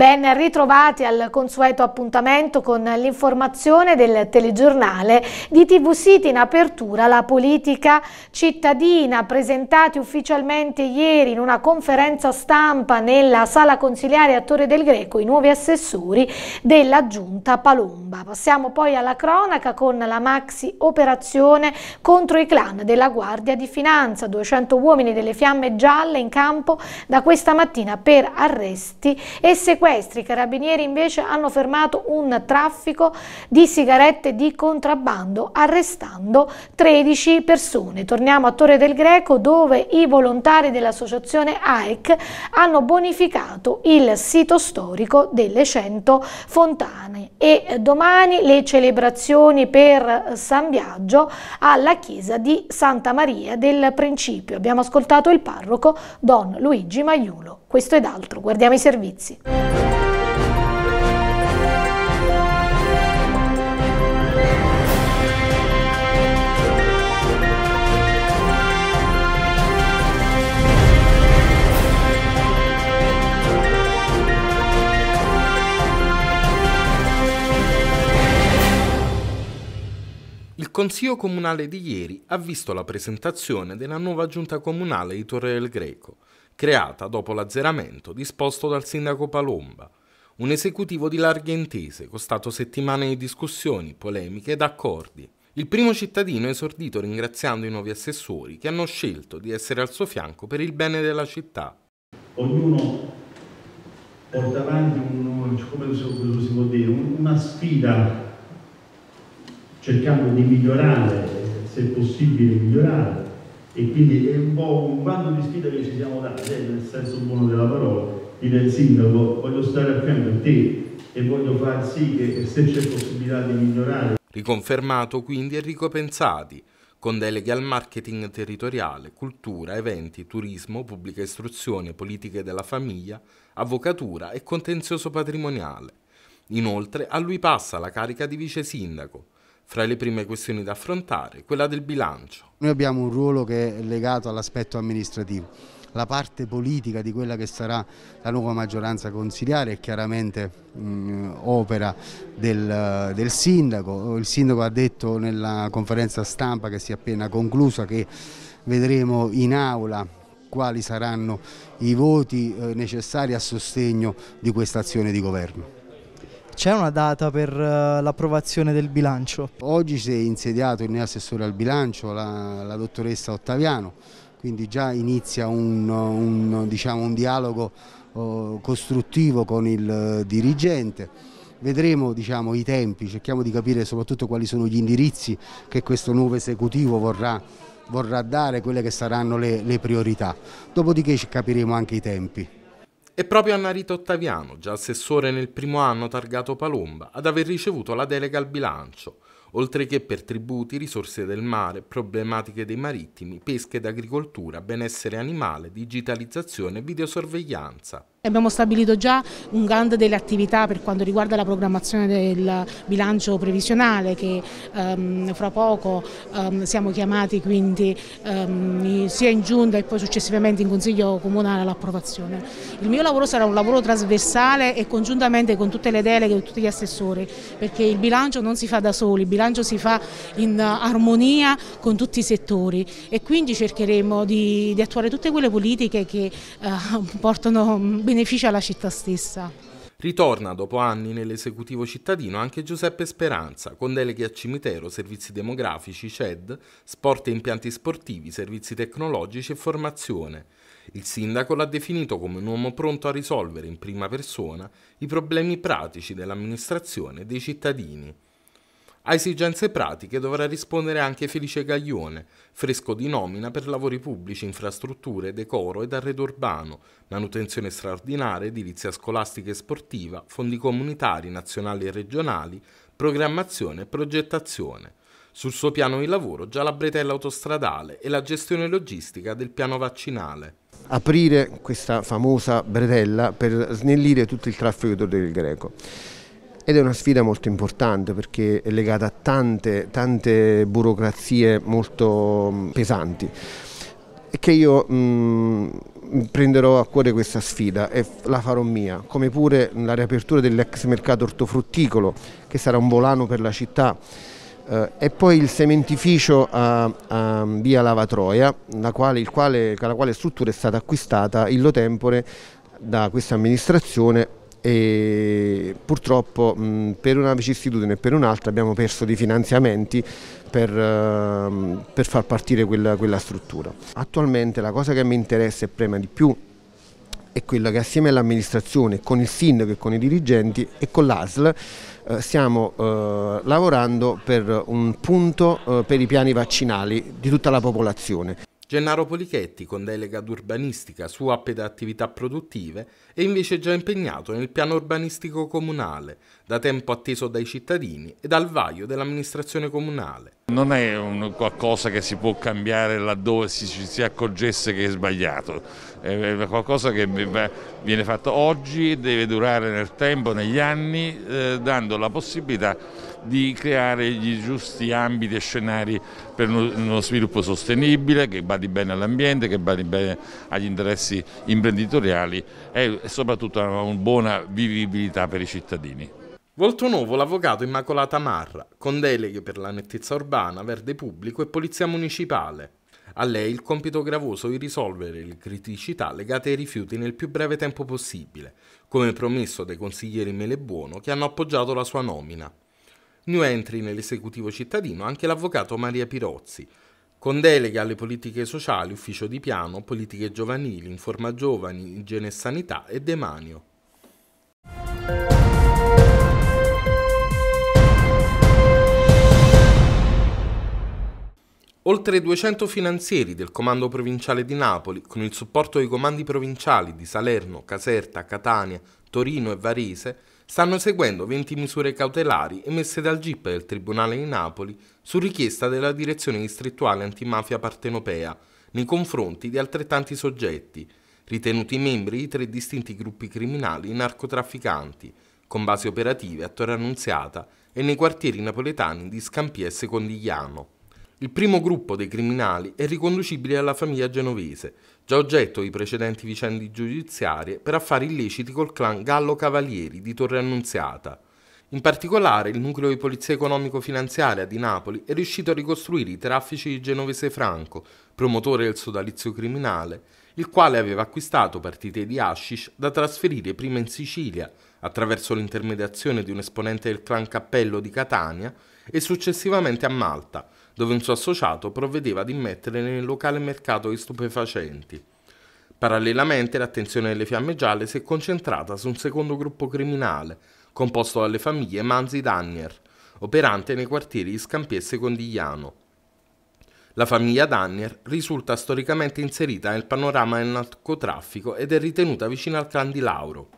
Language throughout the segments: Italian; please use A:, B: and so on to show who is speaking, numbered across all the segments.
A: Ben ritrovati al consueto appuntamento con l'informazione del telegiornale di TV City in apertura la politica cittadina presentati ufficialmente ieri in una conferenza stampa nella sala consiliare a Torre del Greco i nuovi assessori della giunta Palomba. Passiamo poi alla cronaca con la maxi operazione contro i clan della Guardia di Finanza, 200 uomini delle fiamme gialle in campo da questa mattina per arresti e sequestri sequestri. I carabinieri invece hanno fermato un traffico di sigarette di contrabbando arrestando 13 persone. Torniamo a Torre del Greco dove i volontari dell'associazione AEC hanno bonificato il sito storico delle 100 fontane e domani le celebrazioni per San Biagio alla chiesa di Santa Maria del Principio. Abbiamo ascoltato il parroco Don Luigi Maiulo. Questo ed altro, guardiamo i servizi.
B: Consiglio Comunale di ieri ha visto la presentazione della nuova giunta comunale di Torre del Greco, creata dopo l'azzeramento disposto dal sindaco Palomba, un esecutivo di larghe intese, costato settimane di discussioni, polemiche ed accordi. Il primo cittadino è esordito ringraziando i nuovi assessori che hanno scelto di essere al suo fianco per il bene della città.
C: Ognuno porta avanti un, come si può dire, una sfida cercando di migliorare, se possibile migliorare, e quindi è un po' un bando di sfida che ci siamo dati, eh, nel senso buono della parola, dire al sindaco voglio stare a fianco a te e voglio far sì che se c'è possibilità di migliorare.
B: Riconfermato quindi Enrico Pensati, con deleghe al marketing territoriale, cultura, eventi, turismo, pubblica istruzione, politiche della famiglia, avvocatura e contenzioso patrimoniale. Inoltre a lui passa la carica di vice sindaco, fra le prime questioni da affrontare, quella del bilancio.
D: Noi abbiamo un ruolo che è legato all'aspetto amministrativo. La parte politica di quella che sarà la nuova maggioranza consiliare è chiaramente mh, mm, opera del, del sindaco. Il sindaco ha detto nella conferenza stampa che si è appena conclusa che vedremo in aula quali saranno i voti eh, necessari a sostegno di questa azione di governo. C'è una data per eh, l'approvazione del bilancio? Oggi si è insediato il mio assessore al bilancio, la, la dottoressa Ottaviano, quindi già inizia un, un, diciamo, un dialogo oh, costruttivo con il eh, dirigente vedremo diciamo, i tempi, cerchiamo di capire soprattutto quali sono gli indirizzi che questo nuovo esecutivo vorrà, vorrà dare, quelle che saranno le, le priorità. Dopodiché capiremo anche i tempi.
B: È proprio Annarita Ottaviano, già assessore nel primo anno targato Palomba, ad aver ricevuto la delega al bilancio, oltre che per tributi, risorse del mare, problematiche dei marittimi, pesca ed agricoltura, benessere animale, digitalizzazione e videosorveglianza.
A: Abbiamo stabilito già un grande delle attività per quanto riguarda la programmazione del bilancio previsionale che um, fra poco um, siamo chiamati quindi um, sia in giunta e poi successivamente in consiglio comunale all'approvazione. Il mio lavoro sarà un lavoro trasversale e congiuntamente con tutte le deleghe e tutti gli assessori perché il bilancio non si fa da soli, il bilancio si fa in armonia con tutti i settori e quindi cercheremo di, di attuare tutte quelle politiche che uh, portano mm, beneficia la città stessa.
B: Ritorna dopo anni nell'esecutivo cittadino anche Giuseppe Speranza, con deleghe a cimitero, servizi demografici, CED, sport e impianti sportivi, servizi tecnologici e formazione. Il sindaco l'ha definito come un uomo pronto a risolvere in prima persona i problemi pratici dell'amministrazione e dei cittadini. A esigenze pratiche dovrà rispondere anche Felice Gaglione, fresco di nomina per lavori pubblici, infrastrutture, decoro ed arredo urbano, manutenzione straordinaria, edilizia scolastica e sportiva, fondi comunitari, nazionali e regionali, programmazione e progettazione. Sul suo piano di lavoro già la bretella autostradale e la gestione logistica del piano vaccinale
D: aprire questa famosa bretella per snellire tutto il traffico del Greco ed è una sfida molto importante perché è legata a tante, tante burocrazie molto mm, pesanti e che io mh, mm, prenderò a cuore questa sfida e la farò mia, come pure la riapertura dell'ex mercato ortofrutticolo che sarà un volano per la città eh, e poi il sementificio a, a via Lavatroia, la quale, quale, la quale struttura è stata acquistata illo tempore da questa amministrazione e purtroppo mh, per una vicissitudine e per un'altra abbiamo perso dei finanziamenti per, uh, per far partire quella, quella struttura. Attualmente la cosa che mi interessa e prema di più è quella che assieme all'amministrazione, con il sindaco e con i dirigenti e con l'ASL eh, stiamo eh, lavorando per un punto eh, per i piani vaccinali di tutta la popolazione.
B: Gennaro Polichetti, con delega d'urbanistica urbanistica su app da attività produttive, è invece già impegnato nel piano urbanistico comunale, da tempo atteso dai cittadini e dal vaglio dell'amministrazione comunale. Non è un qualcosa che si può cambiare laddove si, si accorgesse che è sbagliato, è qualcosa che viene fatto oggi, deve durare nel tempo, negli anni, eh, dando la possibilità di creare gli giusti ambiti e scenari per uno sviluppo sostenibile che badi bene all'ambiente, che badi bene agli interessi imprenditoriali e soprattutto a una buona vivibilità per i cittadini. Volto nuovo l'avvocato Immacolata Marra, con deleghe per la nettezza urbana, verde pubblico e polizia municipale. A lei il compito gravoso di risolvere le criticità legate ai rifiuti nel più breve tempo possibile, come promesso dai consiglieri Melebuono che hanno appoggiato la sua nomina. New entry nell'esecutivo cittadino anche l'avvocato Maria Pirozzi, con deleghe alle politiche sociali, ufficio di piano, politiche giovanili, informa giovani, igiene e sanità e demanio. Oltre 200 finanzieri del Comando Provinciale di Napoli, con il supporto dei comandi provinciali di Salerno, Caserta, Catania, Torino e Varese, stanno eseguendo 20 misure cautelari emesse dal GIP del Tribunale di Napoli su richiesta della Direzione Distrettuale Antimafia Partenopea nei confronti di altrettanti soggetti, ritenuti membri di tre distinti gruppi criminali narcotrafficanti, con basi operative a Torre Annunziata e nei quartieri napoletani di Scampia e Secondigliano. Il primo gruppo dei criminali è riconducibile alla famiglia genovese, già oggetto di precedenti vicende giudiziarie per affari illeciti col clan Gallo Cavalieri di Torre Annunziata. In particolare, il nucleo di polizia economico-finanziaria di Napoli è riuscito a ricostruire i traffici di Genovese Franco, promotore del sodalizio criminale, il quale aveva acquistato partite di hashish da trasferire prima in Sicilia, attraverso l'intermediazione di un esponente del clan Cappello di Catania, e successivamente a Malta, dove un suo associato provvedeva ad immettere nel locale mercato di stupefacenti. Parallelamente l'attenzione delle fiamme gialle si è concentrata su un secondo gruppo criminale, composto dalle famiglie Manzi Dannier, operante nei quartieri di e Condigliano. La famiglia Dannier risulta storicamente inserita nel panorama del narcotraffico ed è ritenuta vicina al clan di Lauro.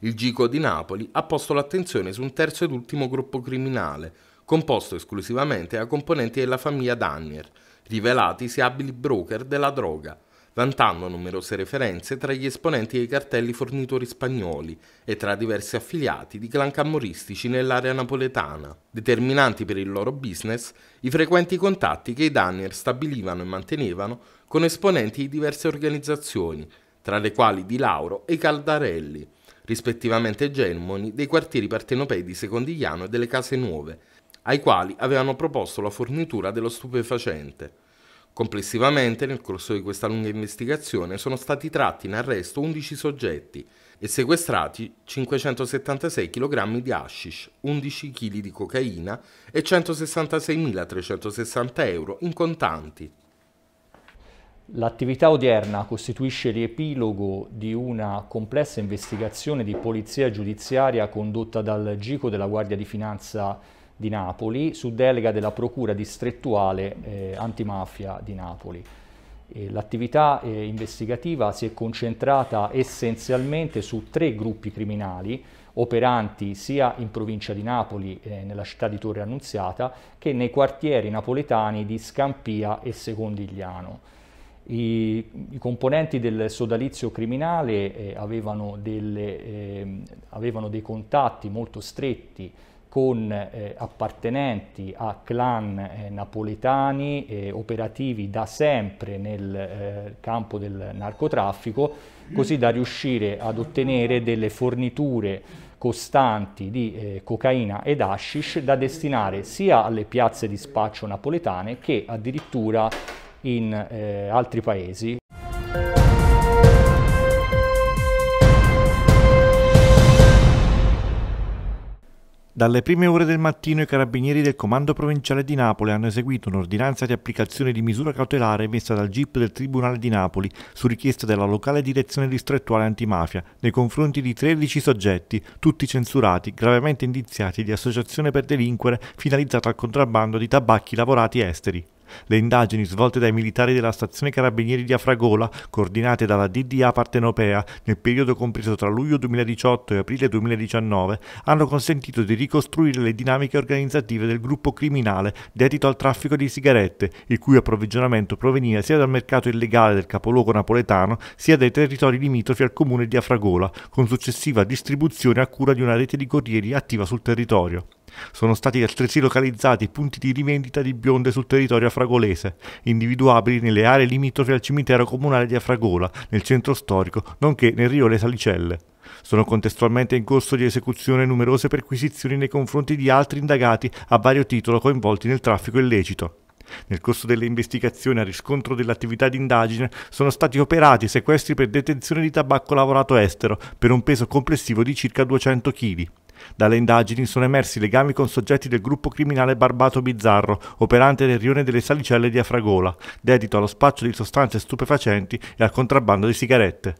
B: Il Gico di Napoli ha posto l'attenzione su un terzo ed ultimo gruppo criminale, composto esclusivamente da componenti della famiglia Danier, rivelatisi abili broker della droga, vantando numerose referenze tra gli esponenti dei cartelli fornitori spagnoli e tra diversi affiliati di clan camorristici nell'area napoletana, determinanti per il loro business i frequenti contatti che i Danier stabilivano e mantenevano con esponenti di diverse organizzazioni, tra le quali Di Lauro e Caldarelli, rispettivamente genomoni dei quartieri partenopei di Secondigliano e delle Case Nuove, ai quali avevano proposto la fornitura dello stupefacente. Complessivamente, nel corso di questa lunga investigazione, sono stati tratti in arresto 11 soggetti e sequestrati 576 kg di hashish, 11 kg di cocaina e 166.360 euro in contanti.
E: L'attività odierna costituisce l'epilogo di una complessa investigazione di polizia giudiziaria condotta dal Gico della Guardia di Finanza di Napoli su delega della Procura distrettuale eh, antimafia di Napoli. L'attività eh, investigativa si è concentrata essenzialmente su tre gruppi criminali operanti sia in provincia di Napoli, eh, nella città di Torre Annunziata, che nei quartieri napoletani di Scampia e Secondigliano. I, i componenti del sodalizio criminale eh, avevano, delle, ehm, avevano dei contatti molto stretti con eh, appartenenti a clan eh, napoletani eh, operativi da sempre nel eh, campo del narcotraffico, così da riuscire ad ottenere delle forniture costanti di eh, cocaina ed hashish da destinare sia alle piazze di spaccio napoletane che addirittura in eh, altri paesi.
C: Dalle prime ore del mattino i carabinieri del Comando Provinciale di Napoli hanno eseguito un'ordinanza di applicazione di misura cautelare emessa dal GIP del Tribunale di Napoli su richiesta della locale direzione distrettuale antimafia nei confronti di 13 soggetti, tutti censurati, gravemente indiziati di associazione per delinquere finalizzata al contrabbando di tabacchi lavorati esteri. Le indagini svolte dai militari della stazione Carabinieri di Afragola, coordinate dalla DDA partenopea nel periodo compreso tra luglio 2018 e aprile 2019, hanno consentito di ricostruire le dinamiche organizzative del gruppo criminale dedito al traffico di sigarette, il cui approvvigionamento proveniva sia dal mercato illegale del capoluogo napoletano sia dai territori limitrofi al comune di Afragola, con successiva distribuzione a cura di una rete di corrieri attiva sul territorio. Sono stati altresì localizzati punti di rivendita di bionde sul territorio afragolese, individuabili nelle aree limitrofe al cimitero comunale di Afragola, nel centro storico, nonché nel rione Salicelle. Sono contestualmente in corso di esecuzione numerose perquisizioni nei confronti di altri indagati a vario titolo coinvolti nel traffico illecito. Nel corso delle investigazioni a riscontro dell'attività d'indagine sono stati operati sequestri per detenzione di tabacco lavorato estero per un peso complessivo di circa 200 kg. Dalle indagini sono emersi legami con soggetti del gruppo criminale Barbato Bizzarro, operante nel rione delle Salicelle di Afragola, dedito allo spaccio di sostanze stupefacenti e al contrabbando di sigarette.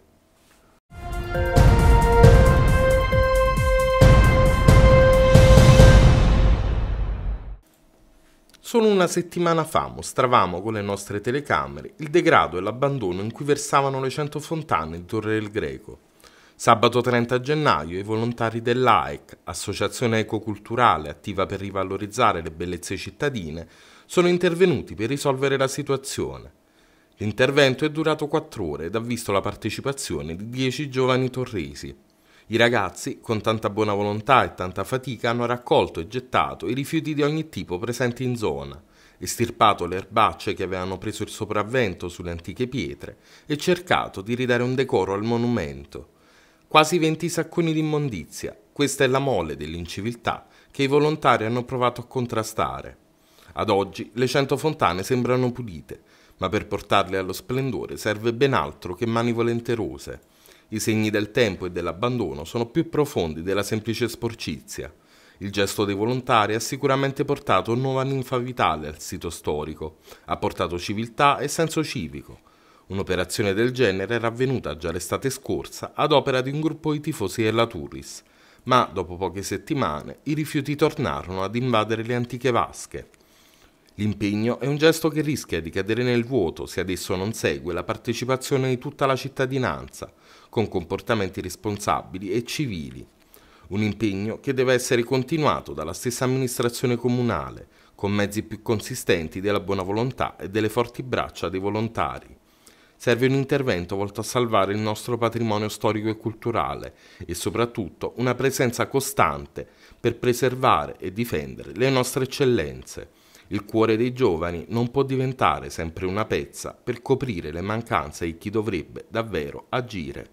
B: Solo una settimana fa mostravamo con le nostre telecamere il degrado e l'abbandono in cui versavano le cento fontane in Torre del Greco. Sabato 30 gennaio i volontari dell'AEC, associazione ecoculturale attiva per rivalorizzare le bellezze cittadine, sono intervenuti per risolvere la situazione. L'intervento è durato quattro ore ed ha visto la partecipazione di dieci giovani torresi. I ragazzi, con tanta buona volontà e tanta fatica, hanno raccolto e gettato i rifiuti di ogni tipo presenti in zona, estirpato le erbacce che avevano preso il sopravvento sulle antiche pietre e cercato di ridare un decoro al monumento. Quasi 20 sacconi di immondizia. Questa è la mole dell'inciviltà che i volontari hanno provato a contrastare. Ad oggi le 100 fontane sembrano pulite, ma per portarle allo splendore serve ben altro che mani volenterose. I segni del tempo e dell'abbandono sono più profondi della semplice sporcizia. Il gesto dei volontari ha sicuramente portato nuova ninfa vitale al sito storico, ha portato civiltà e senso civico, Un'operazione del genere era avvenuta già l'estate scorsa ad opera di un gruppo di tifosi della Turris, ma dopo poche settimane i rifiuti tornarono ad invadere le antiche vasche. L'impegno è un gesto che rischia di cadere nel vuoto se adesso non segue la partecipazione di tutta la cittadinanza, con comportamenti responsabili e civili. Un impegno che deve essere continuato dalla stessa amministrazione comunale, con mezzi più consistenti della buona volontà e delle forti braccia dei volontari serve un intervento volto a salvare il nostro patrimonio storico e culturale e soprattutto una presenza costante per preservare e difendere le nostre eccellenze. Il cuore dei giovani non può diventare sempre una pezza per coprire le mancanze di chi dovrebbe davvero agire.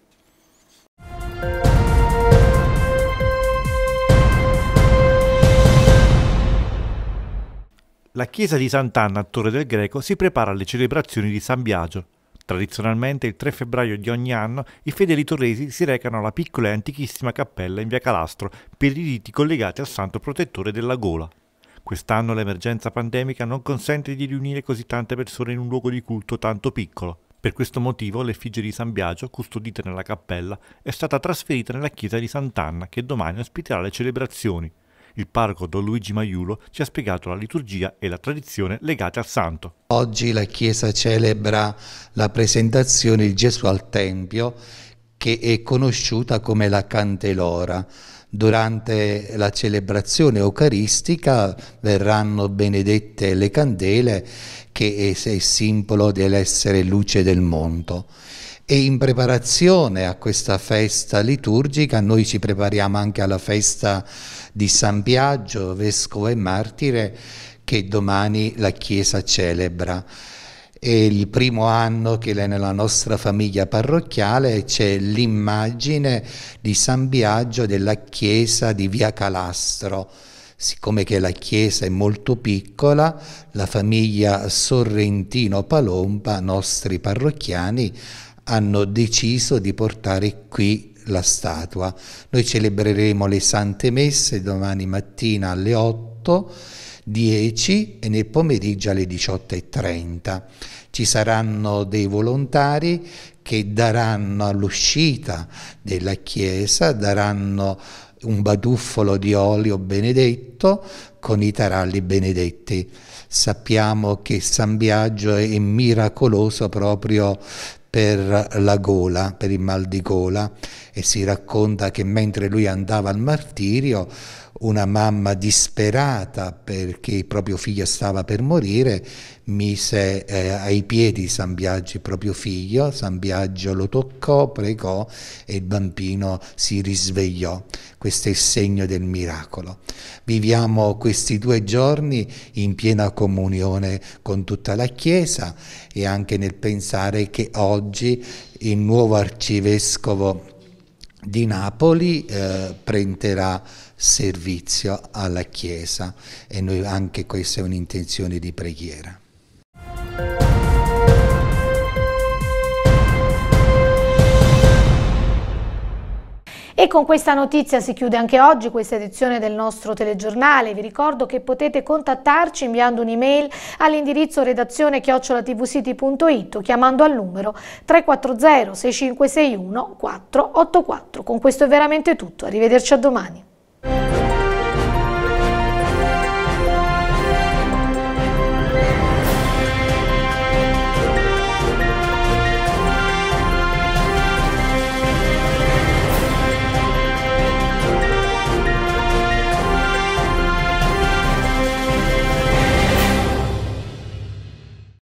C: La chiesa di Sant'Anna a Torre del Greco si prepara alle celebrazioni di San Biagio, Tradizionalmente il 3 febbraio di ogni anno i fedeli torresi si recano alla piccola e antichissima cappella in via Calastro per i riti collegati al santo protettore della gola. Quest'anno l'emergenza pandemica non consente di riunire così tante persone in un luogo di culto tanto piccolo. Per questo motivo l'effigie di San Biagio, custodita nella cappella, è stata trasferita nella chiesa di Sant'Anna che domani ospiterà le celebrazioni il parco Don Luigi Maiulo ci ha spiegato la liturgia e la tradizione legate al santo.
F: Oggi la Chiesa celebra la presentazione di Gesù al Tempio che è conosciuta come la Cantelora. Durante la celebrazione eucaristica verranno benedette le candele che è il simbolo dell'essere luce del mondo e in preparazione a questa festa liturgica noi ci prepariamo anche alla festa di San Biagio, vescovo e martire, che domani la Chiesa celebra. È il primo anno che nella nostra famiglia parrocchiale c'è l'immagine di San Biagio della Chiesa di Via Calastro. Siccome che la chiesa è molto piccola, la famiglia Sorrentino Palompa, nostri parrocchiani, hanno deciso di portare qui la statua. Noi celebreremo le sante messe domani mattina alle 8, 10 e nel pomeriggio alle 18.30. Ci saranno dei volontari che daranno all'uscita della chiesa, daranno un baduffolo di olio benedetto con i taralli benedetti. Sappiamo che San Biagio è miracoloso proprio per la gola, per il mal di gola e si racconta che mentre lui andava al martirio una mamma disperata perché il proprio figlio stava per morire mise eh, ai piedi San Biagio il proprio figlio, San Biagio lo toccò, pregò e il bambino si risvegliò. Questo è il segno del miracolo. Viviamo questi due giorni in piena comunione con tutta la Chiesa e anche nel pensare che oggi il nuovo arcivescovo di Napoli eh, prenderà servizio alla Chiesa e noi anche questa è un'intenzione di preghiera.
A: con questa notizia si chiude anche oggi questa edizione del nostro telegiornale. Vi ricordo che potete contattarci inviando un'email all'indirizzo redazione chiocciolatvcity.it o chiamando al numero 340 6561 484. Con questo è veramente tutto. Arrivederci a domani.